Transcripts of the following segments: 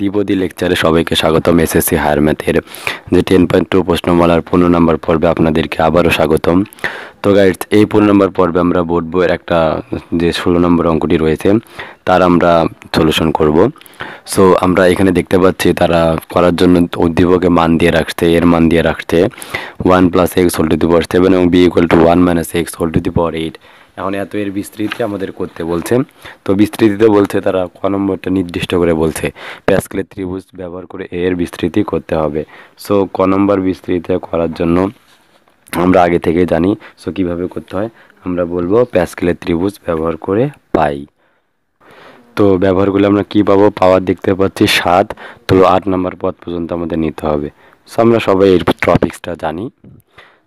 দ্বিপদী লেকচারে সবাইকে স্বাগতম এসএসসি হায়ার ম্যাথের যে টেন পয়েন্ট টু প্রশ্নমালার পনেরো নম্বর পর্বে আপনাদেরকে আবারও স্বাগতম তো গাইড এই পনেরো নম্বর পর্বে আমরা বোর্ড বইয়ের একটা যে ষোলো নম্বর অঙ্কটি রয়েছে তার আমরা সলিউশন করব সো আমরা এখানে দেখতে পাচ্ছি তারা করার জন্য উদ্দীপকে মান দিয়ে রাখছে এর মান দিয়ে রাখছে one plus x whole to the power seven এবং b equal to one minus x whole to the power eight এখন এত এর বিস্তৃতি আমাদের করতে বলছে তো বিস্তৃতিতে বলছে তারা ক নম্বরটা নির্দিষ্ট করে বলছে প্যাসকেলের ত্রিভুজ ব্যবহার করে এর বিস্তৃতি করতে হবে সো ক নম্বর বিস্তৃতি করার জন্য আমরা আগে থেকে জানি সো কিভাবে করতে হয় আমরা বলবো প্যাসকেলের ত্রিভুজ ব্যবহার করে পাই তো ব্যবহার করলে আমরা কী পাবো পাওয়ার দেখতে পাচ্ছি সাত তো আট নম্বর পদ পর্যন্ত আমাদের নিতে হবে সো আমরা সবাই এর টপিক্সটা জানি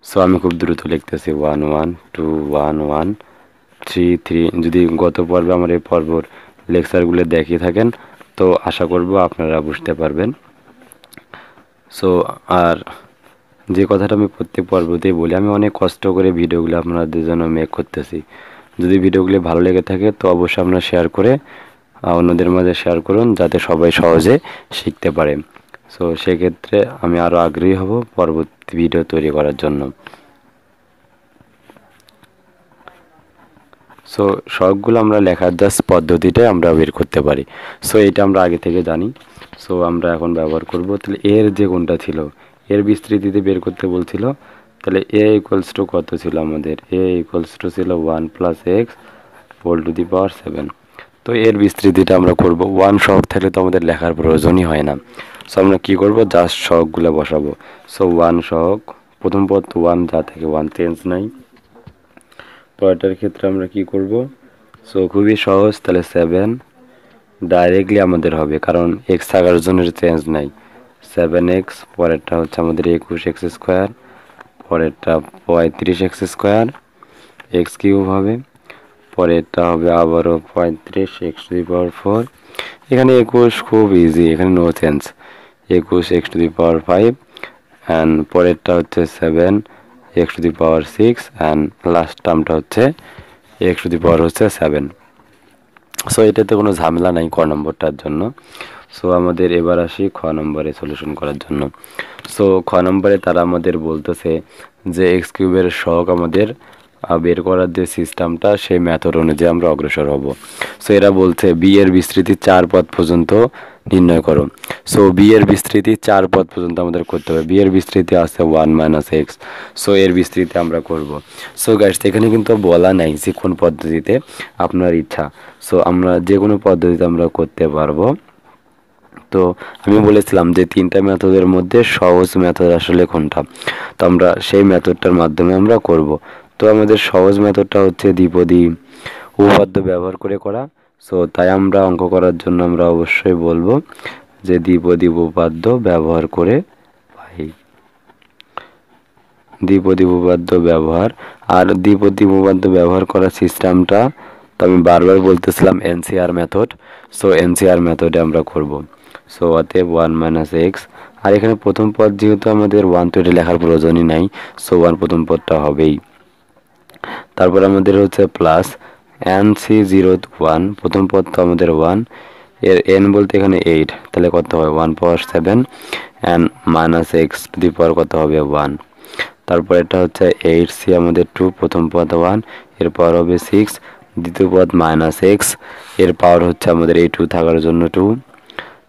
সো আমি খুব দ্রুত লিখতেছি one one two one one three three যদি গত পর্বে আমার এই পর্বর লেকচারগুলো দেখিয়ে থাকেন তো আশা করব আপনারা বুঝতে পারবেন সো আর যে কথাটা আমি প্রত্যেক পর্বতেই বলি আমি অনেক কষ্ট করে ভিডিওগুলো আপনাদের জন্য মেক করতেছি যদি ভিডিওগুলি ভালো লেগে থাকে তো অবশ্যই আপনারা শেয়ার করে অন্যদের মাঝে শেয়ার করুন যাতে সবাই সহজে শিখতে পারে সো সেক্ষেত্রে আমি আরও আগ্রহী হব পরবর্তী ভিডিও তৈরি করার জন্য সো সবগুলো আমরা লেখার জাস্ট পদ্ধতিটাই আমরা বের করতে পারি সো এটা আমরা আগে থেকে জানি সো আমরা এখন ব্যবহার করব তাহলে এর যে কোনটা ছিল এর বিস্তৃতিতে বের করতে বলছিল তাহলে এ ইকুয়ালস টু কত ছিল আমাদের এ ইকুয়ালস টু ছিল one plus x whole to the power seven তো এর বিস্তৃতিটা আমরা করব ওয়ান শখ থাকলে তো আমাদের লেখার প্রয়োজনই হয় না সো আমরা কী করবো জাস্ট শখগুলো বসাবো সো ওয়ান শখ প্রথম পদ ওয়ান যা থাকে ওয়ান চেঞ্জ নাই পড়াটার ক্ষেত্রে আমরা কি করব সো খুবই সহজ তাহলে সেভেন ডাইরেক্টলি আমাদের হবে কারণ এক্স থাকার জন্য চেঞ্জ নাই সেভেন এক্স পরেরটা হচ্ছে আমাদের একুশ এক্স স্কোয়ার পরেরটা পঁয়ত্রিশ এক্স স্কোয়ার এক্স কিউব হবে পরেরটা হবে আবারও পঁয়ত্রিশ x to the power four এখানে একুশ খুব ইজি এখানে নো চেঞ্জ একুশ x to the power five and পরেরটা হচ্ছে seven x to the power six and last টার্মটা হচ্ছে এক্স টু দি পাওয়ার হচ্ছে সেভেন সো এটাতে কোনো ঝামেলা নাই ক নম্বরটার জন্য সো আমাদের এবার আসি খ নম্বরে সলিউশন করার জন্য সো খ নম্বরে তারা আমাদের বলতেছে যে এক্স কিউবের শখ আমাদের বের করার যে সিস্টেমটা সেই ম্যাথড অনুযায়ী আমরা অগ্রসর হব সো এরা বলছে বি এর বিস্তৃতি চার পথ পর্যন্ত নির্ণয় করো সো বি এর বিস্তৃতি চার পথ পর্যন্ত আমাদের করতে হবে বি এর বিস্তৃতি আছে ওয়ান মাইনাস এক্স সো এর বিস্তৃতি আমরা করব সো গাইস এখানে কিন্তু বলা নাই যে কোন পদ্ধতিতে আপনার ইচ্ছা সো আমরা যে কোনো পদ্ধতিতে আমরা করতে পারবো তো আমি বলেছিলাম যে তিনটা মেথডের মধ্যে সহজ মেথড আসলে কোনটা তো আমরা সেই মেথডটার মাধ্যমে আমরা করব তো আমাদের সহজ মেথডটা হচ্ছে দ্বিপদী উপপাদ্য ব্যবহার করে করা সো তাই আমরা অঙ্ক করার জন্য আমরা অবশ্যই বলবো যে দ্বিপদী উপপাদ্য ব্যবহার করে পাই দ্বিপদী উপপাদ্য ব্যবহার আর দ্বিপদী উপপাদ্য ব্যবহার করার সিস্টেমটা তো আমি বারবার বলতেছিলাম এনসিআর মেথড সো এনসিআর মেথডে আমরা করব সো অতএব ওয়ান মাইনাস এক্স আর এখানে প্রথম পদ যেহেতু আমাদের ওয়ান টু লেখার প্রয়োজনই নাই সো ওয়ান প্রথম পদটা হবেই তারপর আমাদের হচ্ছে plus n c zero one প্রথম পদ তো আমাদের ওয়ান এর এন বলতে এখানে এইট তাহলে কত হবে one power seven n minus x the power কত হবে ওয়ান তারপর এটা হচ্ছে এইট সি আমাদের টু প্রথম পদ ওয়ান এর পাওয়ার হবে সিক্স দ্বিতীয় পদ মাইনাস এক্স এর পাওয়ার হচ্ছে আমাদের এই টু থাকার জন্য টু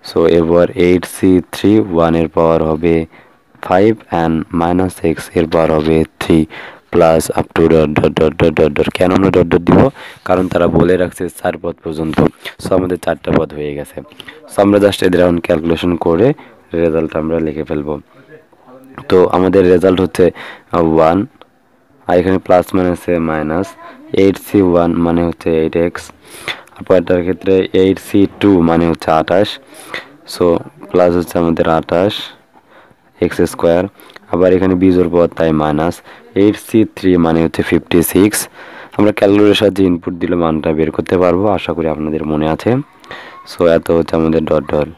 সো এবার এইট সি থ্রি ওয়ানের পাওয়ার হবে ফাইভ অ্যান্ড মাইনাস এক্স এর পাওয়ার হবে three plus up to dot dot dot dot dot dot কেন আমরা ডট ডট দিব কারণ তারা বলে রাখছে চার পদ পর্যন্ত সো আমাদের চারটা পদ হয়ে গেছে সো আমরা জাস্ট এদের এখন ক্যালকুলেশন করে রেজাল্ট আমরা লিখে ফেলবো তো আমাদের রেজাল্ট হচ্ছে ওয়ান আর এখানে প্লাস মানে হচ্ছে মাইনাস এইট সি ওয়ান মানে হচ্ছে এইট এক্স পরেরটার ক্ষেত্রে এইট সি টু মানে হচ্ছে আঠাশ সো প্লাস হচ্ছে আমাদের আঠাশ এক্স স্কোয়ার আবার এখানে বিজোর পর তাই মাইনাস এইট সি থ্রি মানে হচ্ছে ফিফটি সিক্স আমরা ক্যালকুলেটারের সাহায্যে ইনপুট দিলে মানটা বের করতে পারবো আশা করি আপনাদের মনে আছে সো এত হচ্ছে আমাদের ডট ডট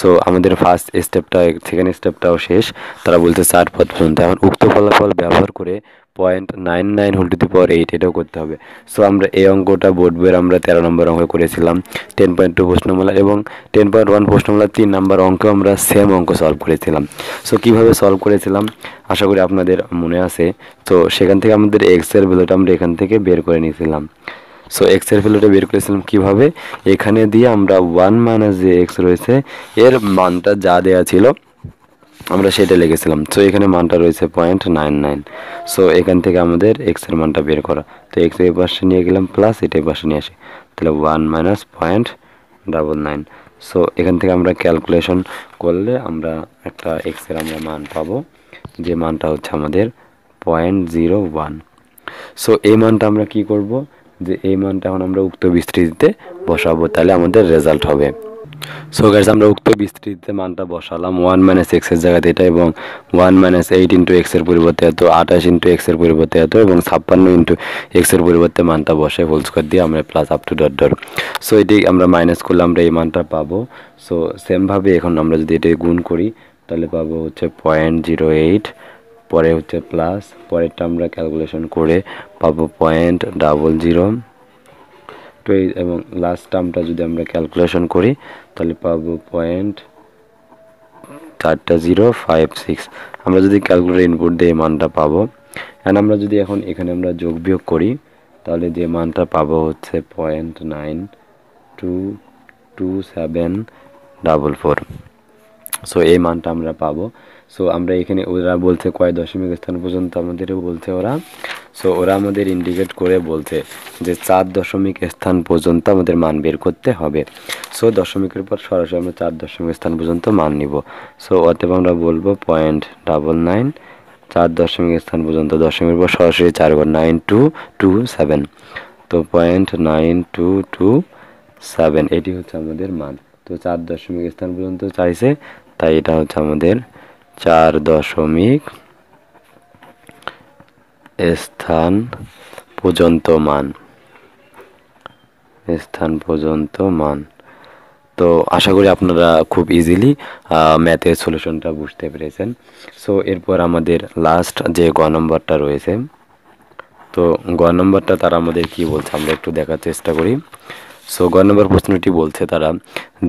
সো আমাদের ফার্স্ট স্টেপটা সেকেন্ড স্টেপটাও শেষ তারা বলছে চার পদ পর্যন্ত এখন উক্ত ফলাফল ব্যবহার করে point nine nine whole to eight এটাও করতে হবে সো আমরা এই অঙ্কটা বোর্ড বইয়ের আমরা তেরো নম্বর অঙ্ক করেছিলাম টেন পয়েন্ট টু প্রশ্নমালা এবং টেন পয়েন্ট ওয়ান প্রশ্নমালা তিন নম্বর অঙ্ক আমরা সেম অঙ্ক সলভ করেছিলাম সো কীভাবে সলভ করেছিলাম আশা করি আপনাদের মনে আছে তো সেখান থেকে আমাদের এক্সের ভ্যালুটা আমরা এখান থেকে বের করে নিয়েছিলাম সো এক্স এর ভ্যালুটা বের করেছিলাম কিভাবে এখানে দিয়ে আমরা ওয়ান মাইনাস যে এক্স রয়েছে এর মানটা যা দেওয়া ছিল আমরা সেটা লিখেছিলাম সো এখানে মানটা রয়েছে পয়েন্ট নাইন নাইন সো এখান থেকে আমাদের এক্সের মানটা বের করা তো এক্স এ পাশে নিয়ে গেলাম প্লাস এটা পাশে নিয়ে আসি তাহলে one minus point double nine so এখান থেকে আমরা ক্যালকুলেশন করলে আমরা একটা এক্সের আমরা মান পাবো যে মানটা হচ্ছে আমাদের পয়েন্ট জিরো ওয়ান সো এই মানটা আমরা কি করব যে এই মানটা এখন আমরা উক্ত বিস্তৃতিতে বসাবো তাহলে আমাদের রেজাল্ট হবে সো গ্যাস আমরা উক্ত বিস্তৃতিতে মানটা বসালাম ওয়ান মাইনাস এক্সের জায়গাতে এটা এবং ওয়ান মাইনাস এইট ইন্টু এক্সের পরিবর্তে এত আঠাশ ইন্টু এক্সের পরিবর্তে এত এবং ছাপ্পান্ন ইন্টু এক্সের পরিবর্তে মানটা বসে হোল স্কোয়ার দিয়ে আমরা plus up to dot dot so এটি আমরা মাইনাস করলে আমরা এই মানটা পাবো সো সেমভাবে এখন আমরা যদি এটি গুণ করি তাহলে পাবো হচ্ছে পয়েন্ট জিরো এইট পরে হচ্ছে প্লাস পরেরটা আমরা ক্যালকুলেশন করে পাবো পয়েন্ট ডাবল জিরো তো এবং লাস্ট টার্মটা যদি আমরা ক্যালকুলেশন করি তাহলে পাবো পয়েন্ট চারটা জিরো ফাইভ সিক্স আমরা যদি ক্যালকুলেটার ইনপুট দিয়ে মানটা পাবো অ্যান্ড আমরা যদি এখন এখানে আমরা যোগ বিয়োগ করি তাহলে যে মানটা পাবো হচ্ছে point nine two two seven double four so এই মানটা আমরা পাবো সো আমরা এখানে ওরা বলছে কয় দশমিক স্থান পর্যন্ত আমাদেরও বলছে ওরা সো ওরা আমাদের ইন্ডিকেট করে বলছে যে চার দশমিক স্থান পর্যন্ত আমাদের মান বের করতে হবে সো দশমিকের পর সরাসরি আমরা চার দশমিক স্থান পর্যন্ত মান নিব সো অতএব আমরা বলবো পয়েন্ট ডাবল নাইন চার দশমিক স্থান পর্যন্ত দশমিকের পর সরাসরি চার ঘর নাইন টু টু সেভেন তো point nine two two seven এটি হচ্ছে আমাদের মান তো চার দশমিক স্থান পর্যন্ত চাইছে তাই এটা হচ্ছে আমাদের চার দশমিক স্থান পর্যন্ত মান স্থান পর্যন্ত মান তো আশা করি আপনারা খুব ইজিলি ম্যাথের সলিউশনটা বুঝতে পেরেছেন সো এরপর আমাদের লাস্ট যে গ নম্বরটা রয়েছে তো গ নম্বরটা তারা আমাদের কি বলছে আমরা একটু দেখার চেষ্টা করি সো গ নম্বর প্রশ্নটি বলছে তারা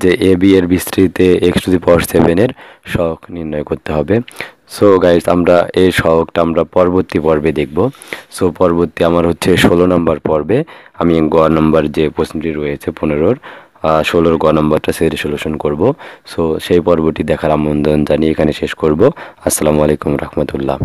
যে এ বি এর বিস্তৃতিতে এক্স টু দি পাওয়ার সেভেনের শখ নির্ণয় করতে হবে সো গাইজ আমরা এই শখটা আমরা পরবর্তী পর্বে দেখব সো পরবর্তী আমার হচ্ছে ষোলো নম্বর পর্বে আমি গ নম্বর যে প্রশ্নটি রয়েছে পনেরোর ষোলোর গ নম্বরটা সেটি সলিউশন করব সো সেই পর্বটি দেখার আমন্ত্রণ জানিয়ে এখানে শেষ করব আসসালামু আলাইকুম রহমতুল্লাহ